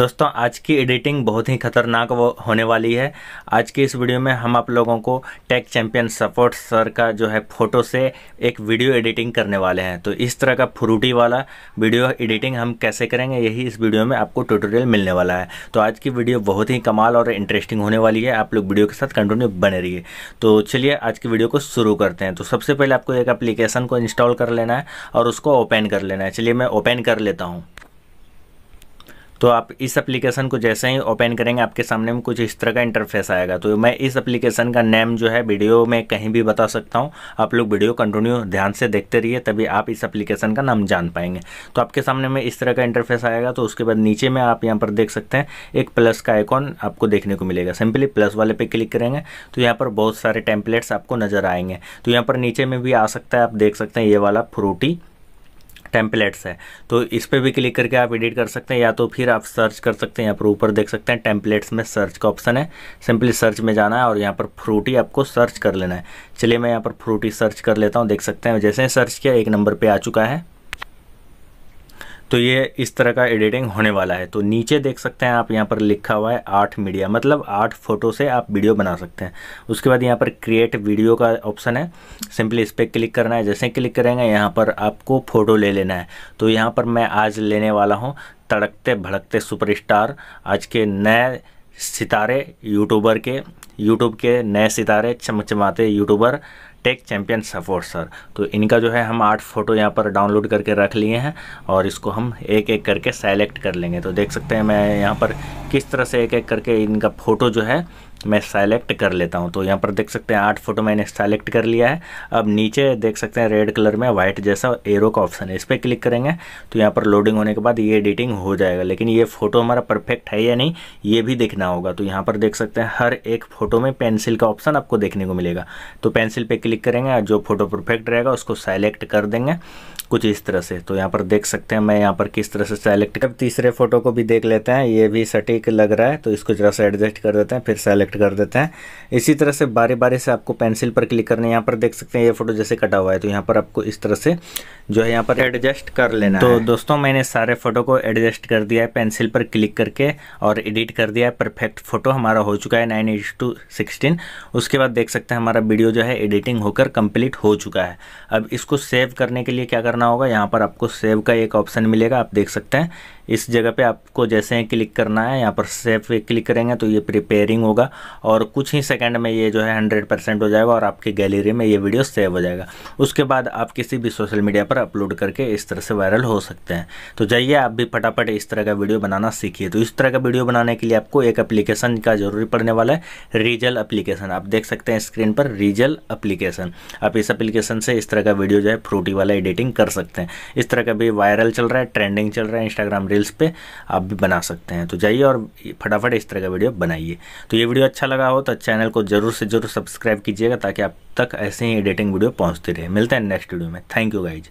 दोस्तों आज की एडिटिंग बहुत ही खतरनाक वो होने वाली है आज की इस वीडियो में हम आप लोगों को टेक चैंपियन सपोर्ट सर का जो है फ़ोटो से एक वीडियो एडिटिंग करने वाले हैं तो इस तरह का फ्रूटी वाला वीडियो एडिटिंग हम कैसे करेंगे यही इस वीडियो में आपको ट्यूटोरियल मिलने वाला है तो आज की वीडियो बहुत ही कमाल और इंटरेस्टिंग होने वाली है आप लोग वीडियो के साथ कंटिन्यू बने रहिए तो चलिए आज की वीडियो को शुरू करते हैं तो सबसे पहले आपको एक अप्लीकेशन को इंस्टॉल कर लेना है और उसको ओपन कर लेना है चलिए मैं ओपन कर लेता हूँ तो आप इस एप्लीकेशन को जैसे ही ओपन करेंगे आपके सामने में कुछ इस तरह का इंटरफेस आएगा तो मैं इस एप्लीकेशन का नेम जो है वीडियो में कहीं भी बता सकता हूँ आप लोग वीडियो कंटिन्यू ध्यान से देखते रहिए तभी आप इस एप्लीकेशन का नाम जान पाएंगे तो आपके सामने में इस तरह का इंटरफेस आएगा तो उसके बाद नीचे में आप यहाँ पर देख सकते हैं एक प्लस का आइकॉन आपको देखने को मिलेगा सिंपली प्लस वाले पे क्लिक करेंगे तो यहाँ पर बहुत सारे टेम्पलेट्स आपको नजर आएंगे तो यहाँ पर नीचे में भी आ सकता है आप देख सकते हैं ये वाला फ्रूटी टेम्पलेट्स है तो इस पर भी क्लिक करके आप एडिट कर सकते हैं या तो फिर आप सर्च कर सकते हैं यहाँ पर ऊपर देख सकते हैं टेम्पलेट्स में सर्च का ऑप्शन है सिंपली सर्च में जाना है और यहाँ पर फ्रूटी आपको सर्च कर लेना है चलिए मैं यहाँ पर फ्रूटी सर्च कर लेता हूँ देख सकते हैं जैसे सर्च किया एक नंबर पर आ चुका है तो ये इस तरह का एडिटिंग होने वाला है तो नीचे देख सकते हैं आप यहाँ पर लिखा हुआ है आठ मीडिया मतलब आठ फोटो से आप वीडियो बना सकते हैं उसके बाद यहाँ पर क्रिएट वीडियो का ऑप्शन है सिंपली इस पर क्लिक करना है जैसे क्लिक करेंगे यहाँ पर आपको फ़ोटो ले लेना है तो यहाँ पर मैं आज लेने वाला हूँ तड़कते भड़कते सुपरस्टार आज के नए सितारे यूट्यूबर के यूट्यूब के नए सितारे चमचमाते YouTuber tech champion support sir तो इनका जो है हम आठ फ़ोटो यहाँ पर डाउनलोड करके रख लिए हैं और इसको हम एक एक करके सेलेक्ट कर लेंगे तो देख सकते हैं मैं यहाँ पर किस तरह से एक एक करके इनका फ़ोटो जो है मैं सेलेक्ट कर लेता हूँ तो यहाँ पर देख सकते हैं आठ फोटो मैंने सेलेक्ट कर लिया है अब नीचे देख सकते हैं रेड कलर में वाइट जैसा एरो का ऑप्शन है इस पर क्लिक करेंगे तो यहाँ पर लोडिंग होने के बाद ये एडिटिंग हो जाएगा लेकिन ये फ़ोटो हमारा परफेक्ट है या नहीं ये भी देखना होगा तो यहाँ पर देख सकते हैं हर एक फ़ोटो में पेंसिल का ऑप्शन आपको देखने को मिलेगा तो पेंसिल पे क्लिक क्लिक करेंगे जो फोटो परफेक्ट रहेगा उसको सेलेक्ट कर देंगे कुछ इस तरह से तो यहाँ पर देख सकते हैं मैं यहाँ पर किस तरह से सेलेक्ट कर तीसरे फोटो को भी देख लेते हैं ये भी सटीक लग रहा है तो इसको जरा सा एडजस्ट कर देते हैं फिर सेलेक्ट कर देते हैं इसी तरह से बारी बारी से आपको पेंसिल पर क्लिक करना है यहाँ पर देख सकते हैं ये फोटो जैसे कटा हुआ है तो यहाँ पर आपको इस तरह से जो है यहाँ पर एडजस्ट कर लेना तो दोस्तों मैंने सारे फोटो को एडजस्ट कर दिया है पेंसिल पर क्लिक करके और एडिट कर दिया है परफेक्ट फोटो हमारा हो चुका है नाइन एट टू सिक्सटीन उसके बाद देख सकते हैं हमारा वीडियो जो है एडिटिंग सेटिंग होकर कंप्लीट हो चुका है अब इसको सेव करने के लिए क्या करना होगा यहाँ पर आपको सेव का एक ऑप्शन मिलेगा आप देख सकते हैं इस जगह पे आपको जैसे क्लिक करना है यहाँ पर सेव पे क्लिक करेंगे तो ये प्रिपेयरिंग होगा और कुछ ही सेकंड में ये जो है हंड्रेड परसेंट हो जाएगा और आपकी गैलरी में ये वीडियो सेव हो जाएगा उसके बाद आप किसी भी सोशल मीडिया पर अपलोड करके इस तरह से वायरल हो सकते हैं तो जाइए आप भी फटाफट इस तरह का वीडियो बनाना सीखिए तो इस तरह का वीडियो बनाने के लिए आपको एक अप्लीकेशन का जरूरी पड़ने वाला है रीजल अप्लीकेशन आप देख सकते हैं स्क्रीन पर रीजल अप्लीकेशन आप इस अप्लीकेशन से इस तरह का वीडियो जो है फ्रूटी वाला एडिटिंग कर सकते हैं इस तरह का भी वायरल चल रहा है ट्रेंडिंग चल रहा है इंस्टाग्राम रील रील्स पे आप भी बना सकते हैं तो जाइए और फटाफट इस तरह का वीडियो बनाइए तो ये वीडियो अच्छा लगा हो तो चैनल को जरूर से जरूर सब्सक्राइब कीजिएगा ताकि आप तक ऐसे ही एडिटिंग वीडियो पहुँचती रहे मिलते हैं नेक्स्ट वीडियो में थैंक यू गाइज